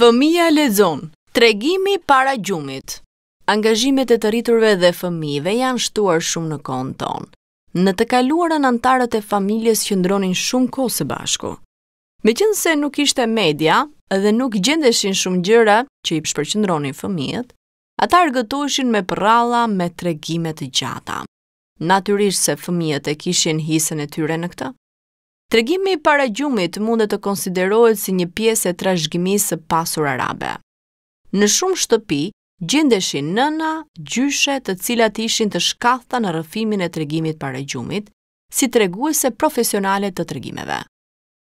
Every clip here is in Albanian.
Fëmija lezon, tregimi para gjumit. Angazhimet e të rriturve dhe fëmijëve janë shtuar shumë në kohën tonë. Në të kaluarën antarët e familjes qëndronin shumë kohë së bashku. Me qënë se nuk ishte media dhe nuk gjendeshin shumë gjëra që i përqëndronin fëmijët, ata rgëtoshin me pralla me tregimet gjata. Natyrisht se fëmijët e kishin hisën e tyre në këtë, Tregimi i paragjumit mund të konsiderohet si një pjesë e trashëgimisë së pasur arabe. Në shumë shtëpi gjendeshin nëna, gjyshe, të cilat ishin të shkatha në rrëfimin e tregimit të paragjumit, si treguese profesionale të tregimeve.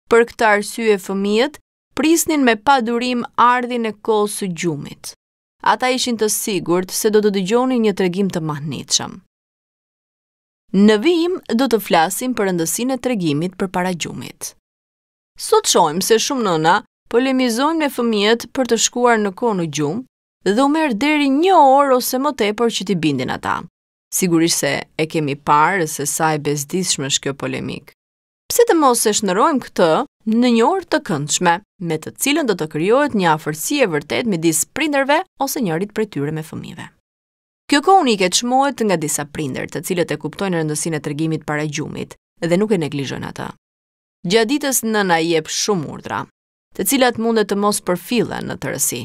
Për këtë arsye fëmijët prisnin me padurim ardhin e kohës së gjumit. Ata ishin të sigurt se do të dëgjonin një tregim të mahnitshëm. Në vijim do të flasim për rëndësinë e tregimit për para gjumit. Sot shojmë se shumë nëna polemizojnë me fëmijët për të shkuar në kohë gjumë dhe u merë deri një orë ose më tepër që ti bindin ata. Sigurisht se e kemi parë se sa e bezdishme shkjo polemik. Pse të mos e shnërojmë këtë në një orë të këndshme, me të cilën do të kryojt një afërsi e vërtet me disë prinderve ose njërit për tyre me fëmive. Kjo ke çmohet nga disa prindër, të cilët e kuptojnë rëndësinë e tregimit para gjumit dhe nuk e neglizhojnë atë. Gjatë ditës nëna i jep shumë urdhra, të cilat mundet të mos përfillen në tërësi.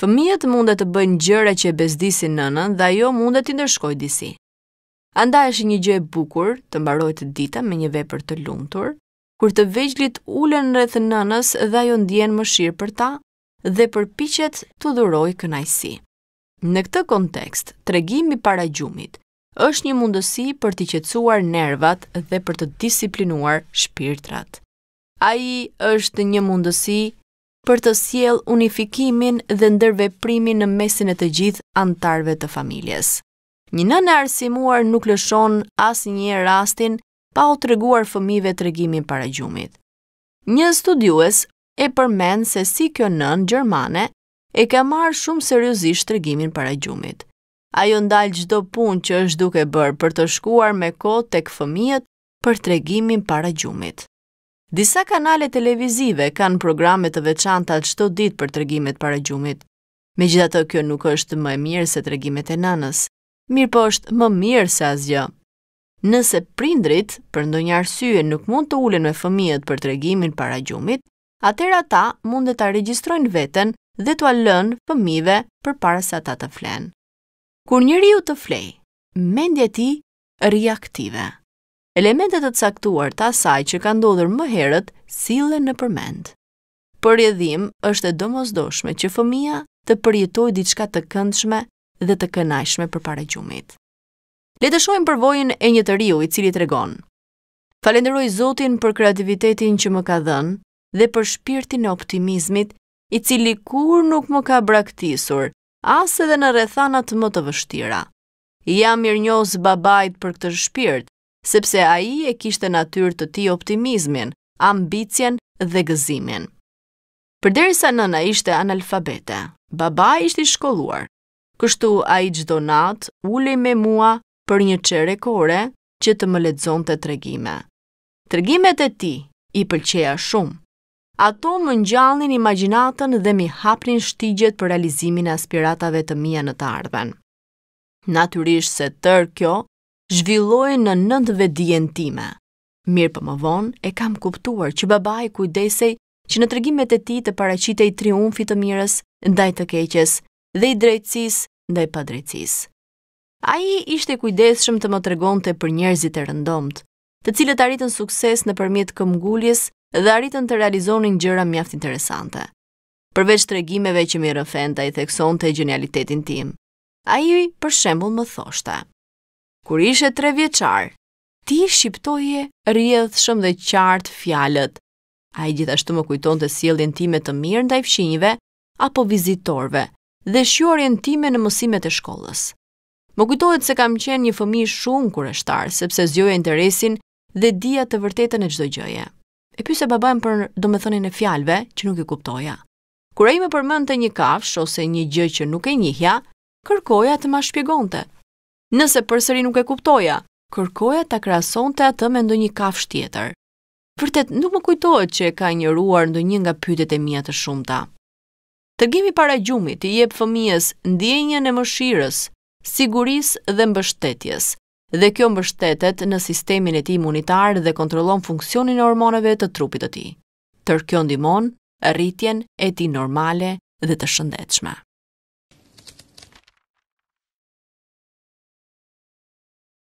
Fëmijët mundet të bëjnë gjëra që e bezdisin nënën dhe ajo mundet t'i ndërshkojë disi. Andaj është një gjë e bukur të mbarojë të dita me një vepër të lumtur, kur të vegjlit ulen rreth nënës dhe ajo ndjen mëshirë për ta dhe përpiqet t'u dhurojë kënaqësi. Në këtë kontekst, tregimi para gjumit është një mundësi për të qetësuar nervat dhe për të disiplinuar shpirtrat. A i është një mundësi për të siel unifikimin dhe ndërveprimin në mesin e të gjithë antarve të familjes. Një nënë arsimuar nuk lëshon as një rastin pa u treguar fëmive të regimin para gjumit. Një studiues e përmen se si kjo nën Gjermane e ka marrë shumë seriosisht të regimin para gjumit. Ajo ndalë gjdo pun që është duke bërë për të shkuar me ko të këfëmijët për të regimin para gjumit. Disa kanale televizive kanë programet të veçanta të shto dit për të regimet para gjumit. Me gjitha të kjo nuk është më e mirë se të regimet e nanës, mirë po është më mirë se asgjë. Nëse prindrit, për ndonjë arsye nuk mund të ulen me fëmijët për të regimin para gjumit, atër ata mund të ta regjistrojnë veten dhe të lënë fëmive për para se ata të flenë. Kur njëri ju të flej, mendje ti reaktive. Elementet të caktuar të asaj që ka ndodhur më herët, sile në përmend. Për rjedhim është e domozdoshme që fëmija të përjetoj diçka të këndshme dhe të kënajshme për pare gjumit. Letë përvojnë e një të riu i cili të regonë. Falenderoj Zotin për kreativitetin që më ka dhënë dhe për shpirtin e optimizmit i cili kur nuk më ka braktisur, asë edhe në rethanat më të vështira. Ja mirë njësë babajt për këtë shpirt, sepse a i e kishtë natyrë të ti optimizmin, ambicjen dhe gëzimin. Përderisa nëna ishte analfabete, babai ishte i shkolluar. Kështu a i gjdo natë ulej me mua për një qere kore që të më ledzon të tregime. Tregimet e ti i pëlqeja shumë. Ato më njallin imaginatën dhe mi hapnin shtigjet për realizimin e aspiratave të mija në të ardhen. Natyrisht se tër kjo, zhvillojë në nëndëve dijen time. Mirë për po më vonë, e kam kuptuar që babaj kujdesej që në tregimet e ti të paracitej triumfi të mirës, ndaj të keqes, dhe i drejtsis, ndaj pa drejtsis. A i ishte kujdeshëm të më tregonte për njerëzit e rëndomt, të cilët arritën sukses në përmjet këmgulljes dhe arritën të realizonin gjëra mjaft interesante. Përveç të që mi rëfenda i thekson të tim, a i për shembull më thoshta. Kur ishe tre vjeqar, ti shqiptoje rrjedhshëm shumë dhe qartë fjalët. A i gjithashtu më kujton të time të mirë ndaj i apo vizitorve, dhe shjorin time në mësimet e shkollës. Më kujtohet se kam qenë një fëmi shumë kureshtar, sepse zjoja interesin dhe dija të vërtetën e çdo gjëje e pyse babajnë për domethënin e fjalve që nuk i kuptoja. Kur e i me të një kafsh ose një gjë që nuk e njihja, kërkoja të ma shpjegonte. Nëse përsëri nuk e kuptoja, kërkoja të krason të atë me ndonjë kafsh tjetër. Vërtet, nuk më kujtohet që e ka një ruar ndo një nga pytet e mija të shumta. Të gjemi para gjumit, i jep fëmijës ndjenjën e mëshirës, sigurisë dhe mbështetjes – dhe kjo mbështetet në sistemin e ti imunitar dhe kontrolon funksionin e hormoneve të trupit të ti. Tër kjo rritjen e ti normale dhe të shëndetshme.